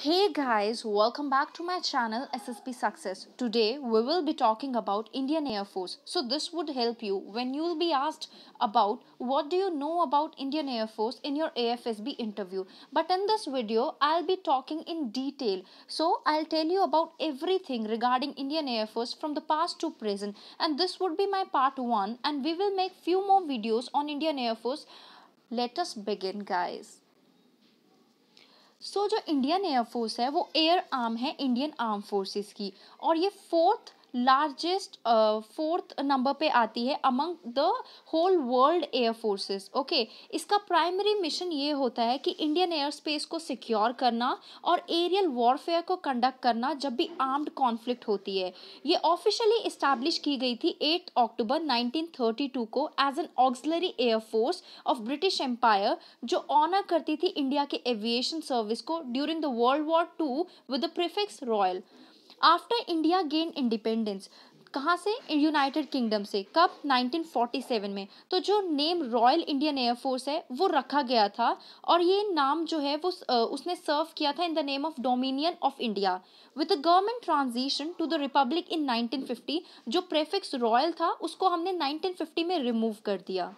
Hey guys, welcome back to my channel SSP Success. Today we will be talking about Indian Air Force. So this would help you when you will be asked about what do you know about Indian Air Force in your AFSB interview. But in this video, I'll be talking in detail. So I'll tell you about everything regarding Indian Air Force from the past to present. And this would be my part 1 and we will make few more videos on Indian Air Force. Let us begin guys. So so, जो Indian air force है वो air arm है Indian arm forces की और ये fourth largest fourth number पे आती है among the whole world air forces okay इसका प्राइमरी मिशन ये होता है कि इंडियन एयर स्पेस को सिक्योर करना और एरियल वॉरफेयर को कंडक्ट करना जब भी आर्म्ड कॉन्फ्लिक्ट होती है ये ऑफिशियली इस्टेब्लिश की गई थी एट अक्टूबर नाइनटीन को as an auxiliary air force of British Empire जो ऑनर करती थी इंडिया के एविएशन सर्विस को during the world war two with the prefix royal after India gain independence कहाँ से यूनाइटेड किंगडम से कब 1947 में तो जो नेम रॉयल इंडियन एयरफोर्स है वो रखा गया था और ये नाम जो है वो उसने सर्व किया था in the name of Dominion of India with the government transition to the republic in 1950 जो प्रेफिक्स रॉयल था उसको हमने 1950 में रिमूव कर दिया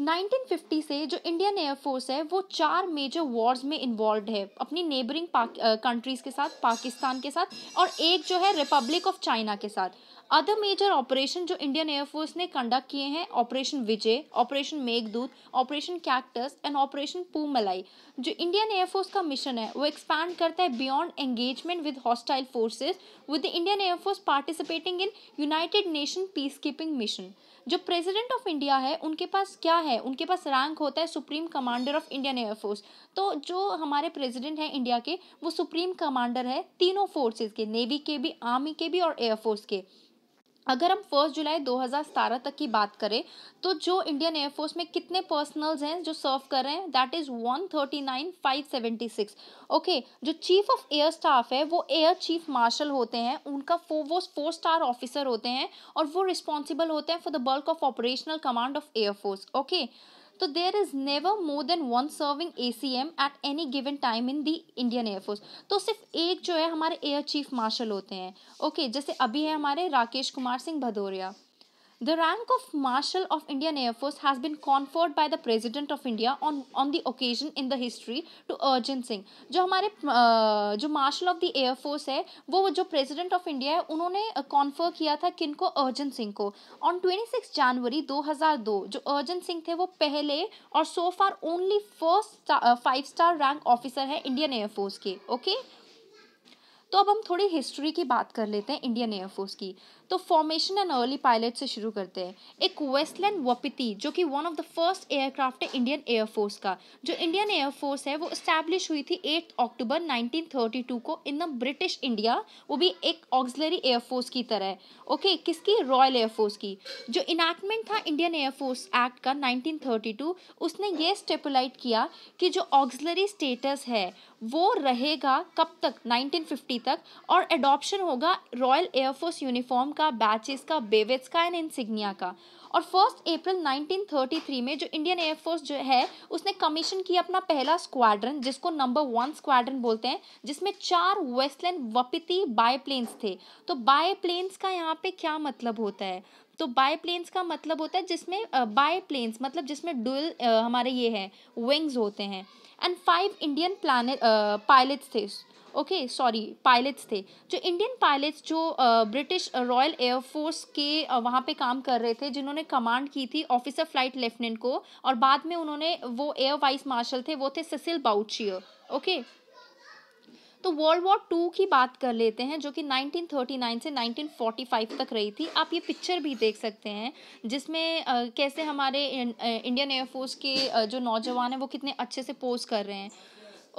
1950 से जो इंडियन एयरफोर्स है वो चार मेजर वॉर्स में इन्वॉल्व है अपनी नेबरिंग कंट्रीज़ के साथ पाकिस्तान के साथ और एक जो है रिपब्लिक ऑफ चाइना के साथ अदर मेजर ऑपरेशन जो इंडियन एयरफोर्स ने कंडक्ट किए हैं operation Vijay operation Meghdoot operation cactus and operation Poomalai जो इंडियन एयरफोर्स का मिशन है वो एक्सपैंड करता है beyond engagement with hostile forces with the Indian air force participating in United Nation peacekeeping mission जो प्रेसिडेंट ऑफ इंडिया है उनके पास क्या है उनके पास रैंक होता है supreme commander of Indian air force तो जो हमारे प्रेसिडेंट हैं इंडिया के वो सुप्रीम कमांडर है तीनों फोर्सेज के नेवी के भी आर्मी के भी और एयरफोर्स के अगर हम फर्स्ट जुलाई 2017 तक की बात करें तो जो इंडियन एयरफोर्स में कितने पर्सनल्स हैं जो सर्व कर रहे हैं that is one thirty nine five seventy six okay जो चीफ ऑफ एयर स्टाफ है वो एयर चीफ मार्शल होते हैं उनका फो वो फोर स्टार ऑफिसर होते हैं और वो रिस्पॉन्सिबल होते हैं for the bulk of operational command of air force okay okay? तो there is never more than one serving A C M at any given time in the Indian air force तो सिर्फ एक जो है हमारे एयर चीफ मार्शल होते हैं okay okay, जैसे अभी है हमारे Rakesh Kumar Singh Bhadauria The rank of Marshal of Indian Air Force has been conferred by the President of India on on the occasion in the history to Urjan Singh. जो हमारे जो marshal of the air force है वो जो president of India है उन्होंने confer किया था किनको अर्जन सिंह को ऑन 26 जनवरी 2002 जो अर्जन सिंह थे वो पहले और so far only first five star rank officer है इंडियन एयरफोर्स के ओके okay? तो अब हम थोड़ी हिस्ट्री की बात कर लेते हैं इंडियन एयरफोर्स की तो फॉर्मेशन एंड अर्ली पायलट से शुरू करते हैं एक वेस्टलैंड वपिती जो कि one of the first aircraft है इंडियन एयरफोर्स का जो इंडियन एयरफोर्स है वो इस्टेब्लिश हुई थी एट अक्टूबर 1932 को इन द ब्रिटिश इंडिया वो भी एक ऑक्सलरी एयरफोर्स की तरह ओके okay, किसकी रॉयल एयरफोर्स की जो इनैक्टमेंट था इंडियन एयरफोर्स एक्ट का 1932 उसने ये स्टेपुलाइट किया कि जो ऑक्सलरी स्टेटस है वो रहेगा कब तक 1950 तक और एडॉप्शन होगा रॉयल एयरफोर्स यूनिफॉर्म का बैचेस का बेवेट्स का एंड इंसिग्निया का और फर्स्ट अप्रैल 1933 में जो इंडियन एयरफोर्स जो है उसने कमीशन किया अपना पहला स्क्वाड्रन जिसको नंबर वन स्क्वाड्रन बोलते हैं जिसमें चार वेस्टलैंड वपिती बायप्लेन्स थे तो बायप्लेन्स का यहाँ पे क्या मतलब होता है तो बाय प्लेन्स का मतलब होता है जिसमें बाय प्लेन्स मतलब जिसमें डुअल हमारे ये हैं विंग्स होते हैं and five Indian plan pilots थे ओके सॉरी पायलट्स थे जो इंडियन पायलट्स जो ब्रिटिश रॉयल एयरफोर्स के uh, वहाँ पे काम कर रहे थे जिन्होंने कमांड की थी ऑफिसर फ्लाइट लेफ्टिनेंट को और बाद में उन्होंने वो एयर वाइस मार्शल थे वो थे ससिल बाउचियर ओके तो वर्ल्ड वॉर टू की बात कर लेते हैं जो कि 1939 से 1945 तक रही थी आप ये पिक्चर भी देख सकते हैं जिसमें कैसे हमारे इंडियन एयरफोर्स के जो नौजवान हैं वो कितने अच्छे से पोज कर रहे हैं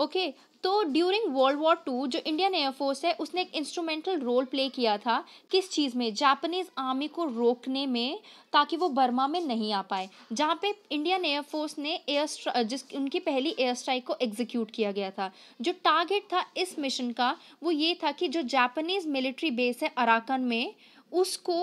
ओके तो ड्यूरिंग वर्ल्ड वॉर टू जो इंडियन एयरफोर्स है उसने एक इंस्ट्रूमेंटल रोल प्ले किया था किस चीज़ में जापानीज़ आर्मी को रोकने में ताकि वो बर्मा में नहीं आ पाए जहाँ पे इंडियन एयरफोर्स ने एयर जिस उनकी पहली एयर स्ट्राइक को एग्जीक्यूट किया गया था जो टारगेट था इस मिशन का वो ये था कि जो जापानीज़ मिलिट्री बेस है अराकन में उसको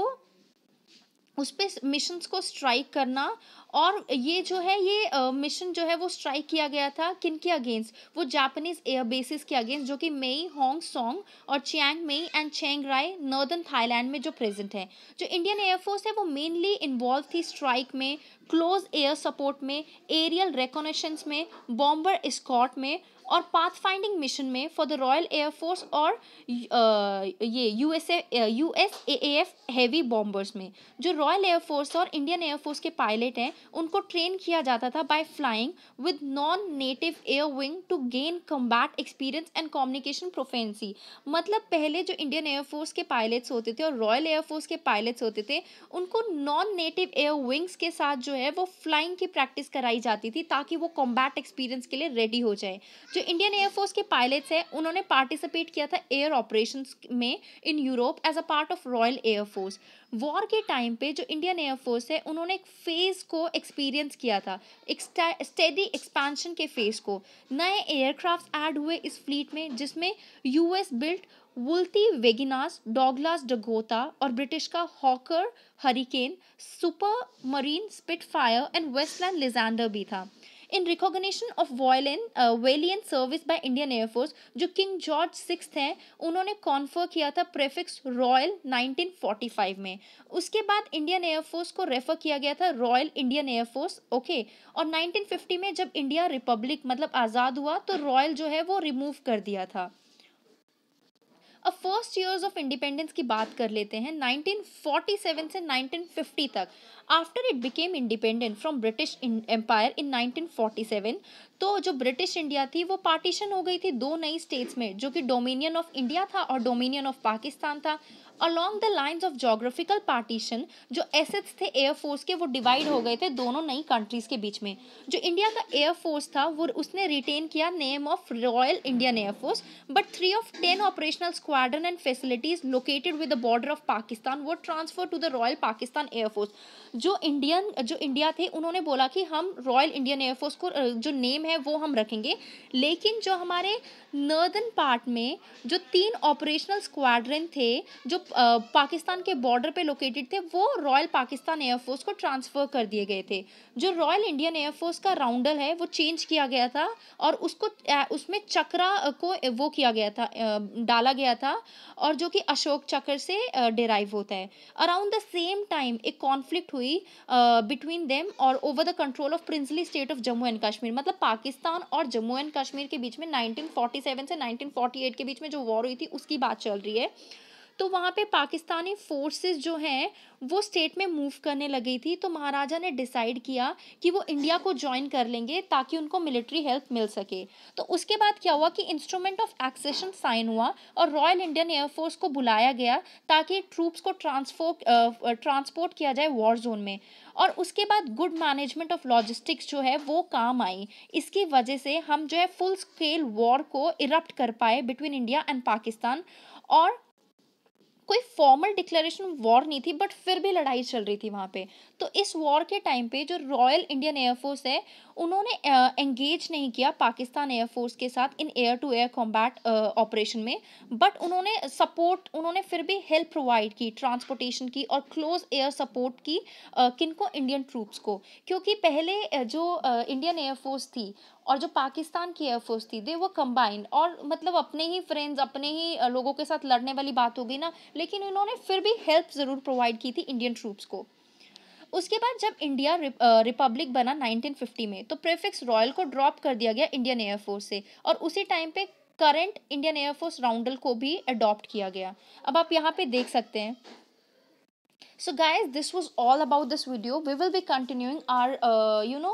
उस पर मिशन को स्ट्राइक करना और ये जो है ये मिशन जो है वो स्ट्राइक किया गया था किन के अगेंस्ट वो जापानीज एयरबेसिस के अगेंस्ट जो कि मेई होंग सोंग और Chiang Mai and Chiang Rai northern Thailand में जो प्रेजेंट है जो इंडियन एयरफोर्स है वो मेनली इन्वॉल्व थी स्ट्राइक में क्लोज एयर सपोर्ट में एरियल रेकोनेशंस में बॉम्बर स्कॉट में और पाथ फाइंडिंग मिशन में फॉर द रॉयल एयरफोर्स और ये U S U S A F heavy bombers में जो रॉयल एयरफोर्स और इंडियन एयरफोर्स के पायलट हैं उनको ट्रेन किया जाता था by flying with non native air wing to gain combat experience and communication proficiency मतलब पहले जो इंडियन एयरफोर्स के पायलट्स होते थे और रॉयल एयरफोर्स के पायलट्स होते थे उनको नॉन नेटिव एयर विंग्स के साथ जो है वो फ्लाइंग की प्रैक्टिस कराई जाती थी ताकि वो कॉम्बैट एक्सपीरियंस के लिए रेडी हो जाए जो इंडियन एयरफोर्स के पायलट्स हैं उन्होंने पार्टिसिपेट किया था एयर ऑपरेशन में in Europe as a part of royal air force war के टाइम पे जो इंडियन एयरफोर्स है उन्होंने एक फेज़ को एक्सपीरियंस किया था एक स्टेडी एक्सपेंशन के फेज़ को नए एयरक्राफ्ट ऐड हुए इस फ्लीट में जिसमें US built Vultee Vengeance Douglas Dakota और ब्रिटिश का Hawker Hurricane Supermarine Spitfire and Westland Lysander भी था इन रिकॉग्निशन ऑफ वॉयलिन valiant service by Indian air force जो किंग जॉर्ज सिक्स हैं उन्होंने कॉन्फर किया था प्रेफिक्स रॉयल 1945 में उसके बाद इंडियन एयरफोर्स को रेफर किया गया था रॉयल इंडियन एयरफोर्स ओके और 1950 में जब इंडिया रिपब्लिक मतलब आज़ाद हुआ तो रॉयल जो है वो रिमूव कर दिया था अब फर्स्ट ईयर्स ऑफ इंडिपेंडेंस की बात कर लेते हैं 1947 से 1950 तक after it became independent from British empire in 1947 तो जो ब्रिटिश इंडिया थी वो पार्टीशन हो गई थी दो नई स्टेट्स में जो कि डोमिनियन ऑफ इंडिया था और डोमिनियन ऑफ पाकिस्तान था along the lines of geographical partition जो एसेट्स थे एयरफोर्स के वो डिवाइड हो गए थे दोनों नई कंट्रीज़ के बीच में जो इंडिया का एयरफोर्स था वो उसने रिटेन किया name of royal Indian air force but three of ten operational squadron and facilities located with the border of Pakistan वो transfer to the royal Pakistan air force जो इंडियन जो इंडिया थे उन्होंने बोला कि हम रॉयल इंडियन एयरफोर्स को जो नेम है वो हम रखेंगे लेकिन जो हमारे नर्दन पार्ट में जो तीन ऑपरेशनल स्क्वाड्रन थे जो पाकिस्तान के बॉर्डर पे लोकेटेड थे वो रॉयल पाकिस्तान एयरफोर्स को ट्रांसफ़र कर दिए गए थे जो रॉयल इंडियन एयरफोर्स का राउंडर है वो चेंज किया गया था और उसको उसमें चक्रा को वो किया गया था डाला गया था और जो कि अशोक चक्र से डिराइव होता है अराउंड द सेम टाइम एक कॉन्फ्लिक्ट हुई बिटवीन देम और over the control of princely state of Jammu and Kashmir मतलब पाकिस्तान और जम्मू एंड कश्मीर के बीच में 1947 से 1948 के बीच में जो वॉर हुई थी उसकी बात चल रही है तो वहाँ पे पाकिस्तानी फोर्सेस जो हैं वो स्टेट में मूव करने लगी थी तो महाराजा ने डिसाइड किया कि वो इंडिया को ज्वाइन कर लेंगे ताकि उनको मिलिट्री हेल्प मिल सके तो उसके बाद क्या हुआ कि इंस्ट्रूमेंट ऑफ एक्सेशन साइन हुआ और रॉयल इंडियन एयरफोर्स को बुलाया गया ताकि ट्रूप्स को ट्रांसफोर ट्रांसपोर्ट किया जाए वॉर जोन में और उसके बाद गुड मैनेजमेंट ऑफ लॉजिस्टिक्स जो है वो काम आई इसकी वजह से हम जो है फुल स्केल वॉर को इरप्ट कर पाए बिटवीन इंडिया एंड पाकिस्तान और कोई फॉर्मल डिक्लेरेशन वॉर नहीं थी बट फिर भी लड़ाई चल रही थी वहाँ पे तो इस वॉर के टाइम पे जो रॉयल इंडियन एयरफोर्स है उन्होंने एंगेज नहीं किया पाकिस्तान एयरफोर्स के साथ in air to air combat operation में बट उन्होंने सपोर्ट उन्होंने फिर भी हेल्प प्रोवाइड की ट्रांसपोर्टेशन की और क्लोज एयर सपोर्ट की किनको इंडियन ट्रूप्स को क्योंकि पहले जो इंडियन एयरफोर्स थी और जो पाकिस्तान की एयरफोर्स थी दे वो कंबाइंड और मतलब अपने ही फ्रेंड्स अपने ही लोगों के साथ लड़ने वाली बात हो गई ना लेकिन उन्होंने फिर भी हेल्प ज़रूर प्रोवाइड की थी इंडियन ट्रूप्स को उसके बाद जब इंडिया रिपब्लिक बना 1950 में तो प्रेफिक्स रॉयल को ड्रॉप कर दिया गया इंडियन एयरफोर्स से और उसी टाइम पे करंट इंडियन एयरफोर्स राउंडल को भी अडॉप्ट किया गया अब आप यहाँ पे देख सकते हैं so guys this was all about this video we will be continuing are you no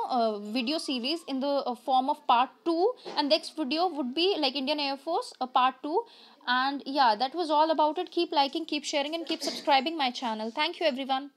video series in the form of part two and next video would be like Indian air force part two and yeah that was all about it keep liking keep sharing and keep subscribing my channel thank you every one